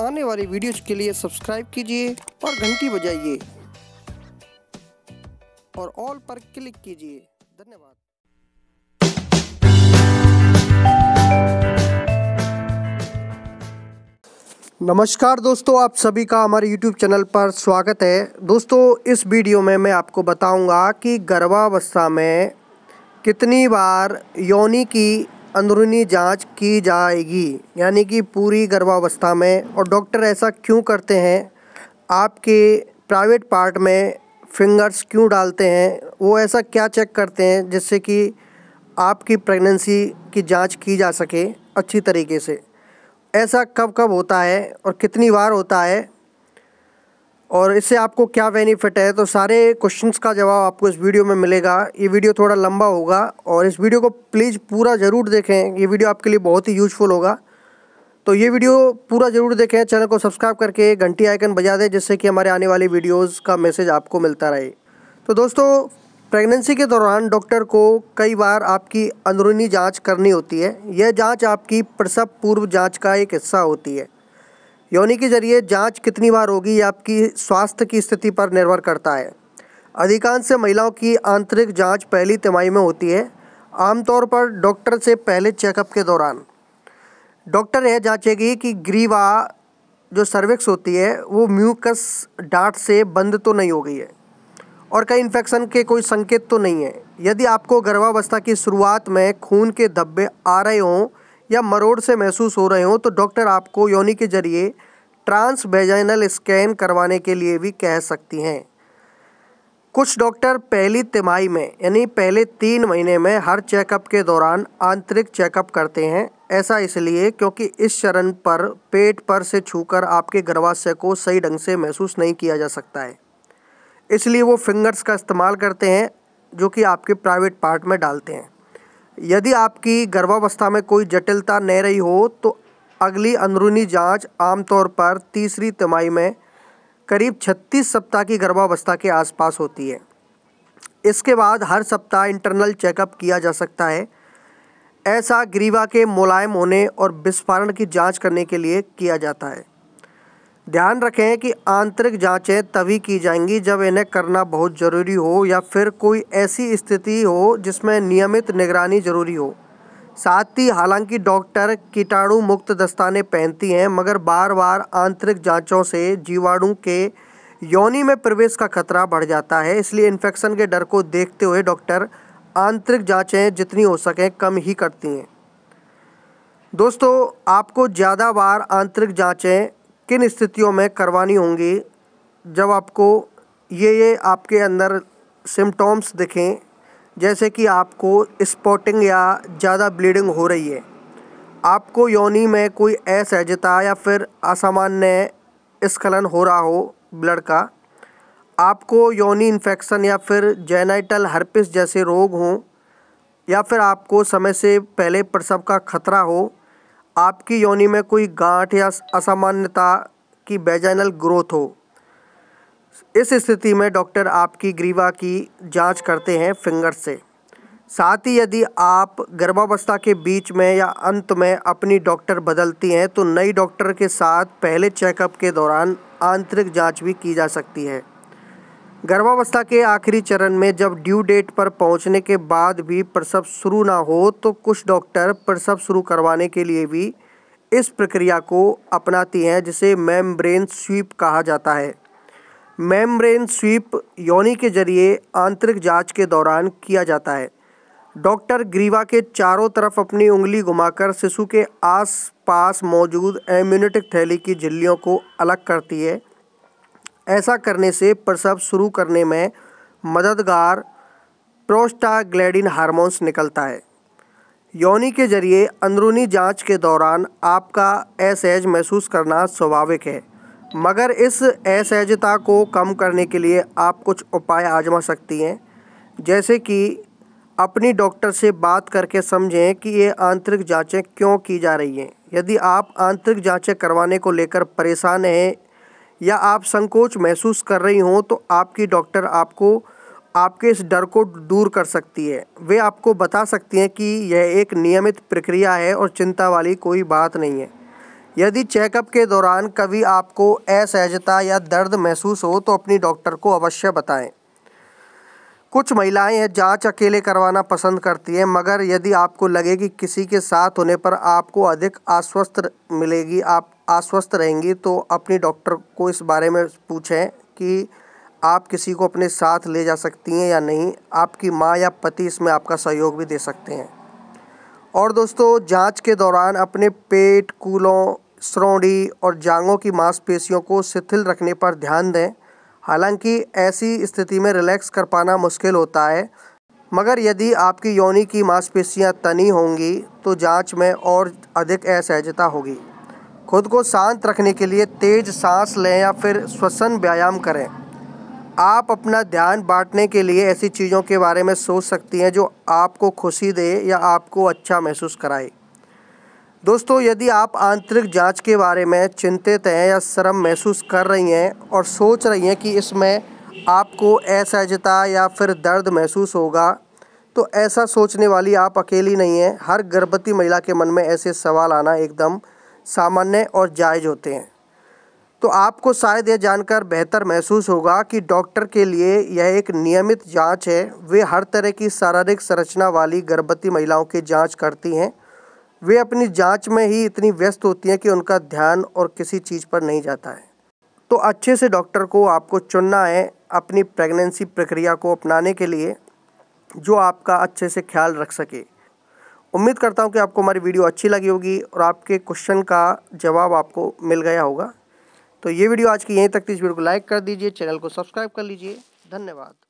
आने वाली वीडियोस के लिए सब्सक्राइब कीजिए और घंटी बजाइए और ऑल पर क्लिक कीजिए धन्यवाद नमस्कार दोस्तों आप सभी का हमारे YouTube चैनल पर स्वागत है दोस्तों इस वीडियो में मैं आपको बताऊंगा कि गर्भावस्था में कितनी बार योनि की अंदरूनी जांच की जाएगी यानी कि पूरी गर्भावस्था में और डॉक्टर ऐसा क्यों करते हैं आपके प्राइवेट पार्ट में फिंगर्स क्यों डालते हैं वो ऐसा क्या चेक करते हैं जिससे कि आपकी प्रेगनेंसी की जांच की जा सके अच्छी तरीके से ऐसा कब कब होता है और कितनी बार होता है और इससे आपको क्या बेनिफिट है तो सारे क्वेश्चंस का जवाब आपको इस वीडियो में मिलेगा ये वीडियो थोड़ा लंबा होगा और इस वीडियो को प्लीज़ पूरा ज़रूर देखें ये वीडियो आपके लिए बहुत ही यूजफुल होगा तो ये वीडियो पूरा ज़रूर देखें चैनल को सब्सक्राइब करके घंटी आइकन बजा दें जिससे कि हमारे आने वाली वीडियोज़ का मैसेज आपको मिलता रहे तो दोस्तों प्रेगनेंसी के दौरान डॉक्टर को कई बार आपकी अंदरूनी जांच करनी होती है यह जांच आपकी प्रसव पूर्व जांच का एक हिस्सा होती है योनि के जरिए जांच कितनी बार होगी आपकी स्वास्थ्य की स्थिति पर निर्भर करता है अधिकांश महिलाओं की आंतरिक जांच पहली तिमाही में होती है आमतौर पर डॉक्टर से पहले चेकअप के दौरान डॉक्टर यह जांचेगी कि ग्रीवा जो सर्विक्स होती है वो म्यूकस डाट से बंद तो नहीं हो गई है और कहीं इन्फेक्शन के कोई संकेत तो नहीं है यदि आपको गर्भावस्था की शुरुआत में खून के धब्बे आ रहे हों या मरोड़ से महसूस हो रहे हों तो डॉक्टर आपको योनि के जरिए ट्रांस वेजाइनल स्कैन करवाने के लिए भी कह सकती हैं कुछ डॉक्टर पहली तिमाही में यानी पहले तीन महीने में हर चेकअप के दौरान आंतरिक चेकअप करते हैं ऐसा इसलिए क्योंकि इस चरण पर पेट पर से छूकर आपके गर्भाशय को सही ढंग से महसूस नहीं किया जा सकता है इसलिए वो फिंगर्स का इस्तेमाल करते हैं जो कि आपके प्राइवेट पार्ट में डालते हैं यदि आपकी गर्भावस्था में कोई जटिलता नहीं रही हो तो अगली अंदरूनी जाँच आमतौर पर तीसरी तिमाही में करीब छत्तीस सप्ताह की गर्भावस्था के आसपास होती है इसके बाद हर सप्ताह इंटरनल चेकअप किया जा सकता है ऐसा ग्रीवा के मुलायम होने और विस्फारण की जांच करने के लिए किया जाता है ध्यान रखें कि आंतरिक जांचें तभी की जाएंगी जब इन्हें करना बहुत ज़रूरी हो या फिर कोई ऐसी स्थिति हो जिसमें नियमित निगरानी ज़रूरी हो साथ ही हालांकि डॉक्टर कीटाणु मुक्त दस्ताने पहनती हैं मगर बार बार आंतरिक जांचों से जीवाणु के योनि में प्रवेश का खतरा बढ़ जाता है इसलिए इन्फेक्शन के डर को देखते हुए डॉक्टर आंतरिक जाँचें जितनी हो सकें कम ही करती हैं दोस्तों आपको ज़्यादा बार आंतरिक जाँचें किन स्थितियों में करवानी होंगी जब आपको ये ये आपके अंदर सिम्टोम्स दिखें जैसे कि आपको स्पॉटिंग या ज़्यादा ब्लीडिंग हो रही है आपको योनी में कोई असहजता या फिर असामान्य स्खलन हो रहा हो ब्लड का आपको योनी इन्फेक्शन या फिर जेनाइटल हर्पिस जैसे रोग हों या फिर आपको समय से पहले प्रसव का खतरा हो आपकी योनि में कोई गांठ या असामान्यता की बेजैनल ग्रोथ हो इस स्थिति में डॉक्टर आपकी ग्रीवा की जांच करते हैं फिंगर से साथ ही यदि आप गर्भावस्था के बीच में या अंत में अपनी डॉक्टर बदलती हैं तो नई डॉक्टर के साथ पहले चेकअप के दौरान आंतरिक जांच भी की जा सकती है गर्भावस्था के आखिरी चरण में जब ड्यू डेट पर पहुंचने के बाद भी प्रसव शुरू ना हो तो कुछ डॉक्टर प्रसव शुरू करवाने के लिए भी इस प्रक्रिया को अपनाती हैं जिसे मेम्ब्रेन स्वीप कहा जाता है मेम्ब्रेन स्वीप योनि के जरिए आंतरिक जांच के दौरान किया जाता है डॉक्टर ग्रीवा के चारों तरफ अपनी उंगली घुमाकर शिशु के आसपास मौजूद एम्यूनिटिक थैली की झिल्लियों को अलग करती है ऐसा करने से प्रसव शुरू करने में मददगार प्रोस्टाग्लैडिन हार्मोन्स निकलता है योनि के जरिए अंदरूनी जांच के दौरान आपका असहज महसूस करना स्वाभाविक है मगर इस असहजता को कम करने के लिए आप कुछ उपाय आजमा सकती हैं जैसे कि अपनी डॉक्टर से बात करके समझें कि ये आंतरिक जांचें क्यों की जा रही हैं यदि आप आंतरिक जांचें करवाने को लेकर परेशान हैं या आप संकोच महसूस कर रही हों तो आपकी डॉक्टर आपको आपके इस डर को दूर कर सकती है वे आपको बता सकती हैं कि यह एक नियमित प्रक्रिया है और चिंता वाली कोई बात नहीं है यदि चेकअप के दौरान कभी आपको असहजता या दर्द महसूस हो तो अपनी डॉक्टर को अवश्य बताएं कुछ महिलाएं यह जांच अकेले करवाना पसंद करती हैं मगर यदि आपको लगे कि किसी के साथ होने पर आपको अधिक आश्वस्त मिलेगी आप आश्वस्त रहेंगी तो अपनी डॉक्टर को इस बारे में पूछें कि आप किसी को अपने साथ ले जा सकती हैं या नहीं आपकी माँ या पति इसमें आपका सहयोग भी दे सकते हैं और दोस्तों जांच के दौरान अपने पेट कूलों श्रोणी और जांगों की मांसपेशियों को शिथिल रखने पर ध्यान दें हालांकि ऐसी स्थिति में रिलैक्स कर पाना मुश्किल होता है मगर यदि आपकी योनि की मांसपेशियां तनी होंगी तो जांच में और अधिक असहजता होगी खुद को शांत रखने के लिए तेज सांस लें या फिर श्वसन व्यायाम करें आप अपना ध्यान बांटने के लिए ऐसी चीज़ों के बारे में सोच सकती हैं जो आपको खुशी दे या आपको अच्छा महसूस कराए दोस्तों यदि आप आंतरिक जांच के बारे में चिंतित हैं या शर्म महसूस कर रही हैं और सोच रही हैं कि इसमें आपको असहजता या फिर दर्द महसूस होगा तो ऐसा सोचने वाली आप अकेली नहीं हैं हर गर्भवती महिला के मन में ऐसे सवाल आना एकदम सामान्य और जायज़ होते हैं तो आपको शायद यह जानकर बेहतर महसूस होगा कि डॉक्टर के लिए यह एक नियमित जांच है वे हर तरह की शारीरिक संरचना वाली गर्भवती महिलाओं की जांच करती हैं वे अपनी जांच में ही इतनी व्यस्त होती हैं कि उनका ध्यान और किसी चीज़ पर नहीं जाता है तो अच्छे से डॉक्टर को आपको चुनना है अपनी प्रेगनेंसी प्रक्रिया को अपनाने के लिए जो आपका अच्छे से ख्याल रख सके उम्मीद करता हूँ कि आपको हमारी वीडियो अच्छी लगी होगी और आपके क्वेश्चन का जवाब आपको मिल गया होगा तो ये वीडियो आज की यहीं तक थी इस वीडियो को लाइक कर दीजिए चैनल को सब्सक्राइब कर लीजिए धन्यवाद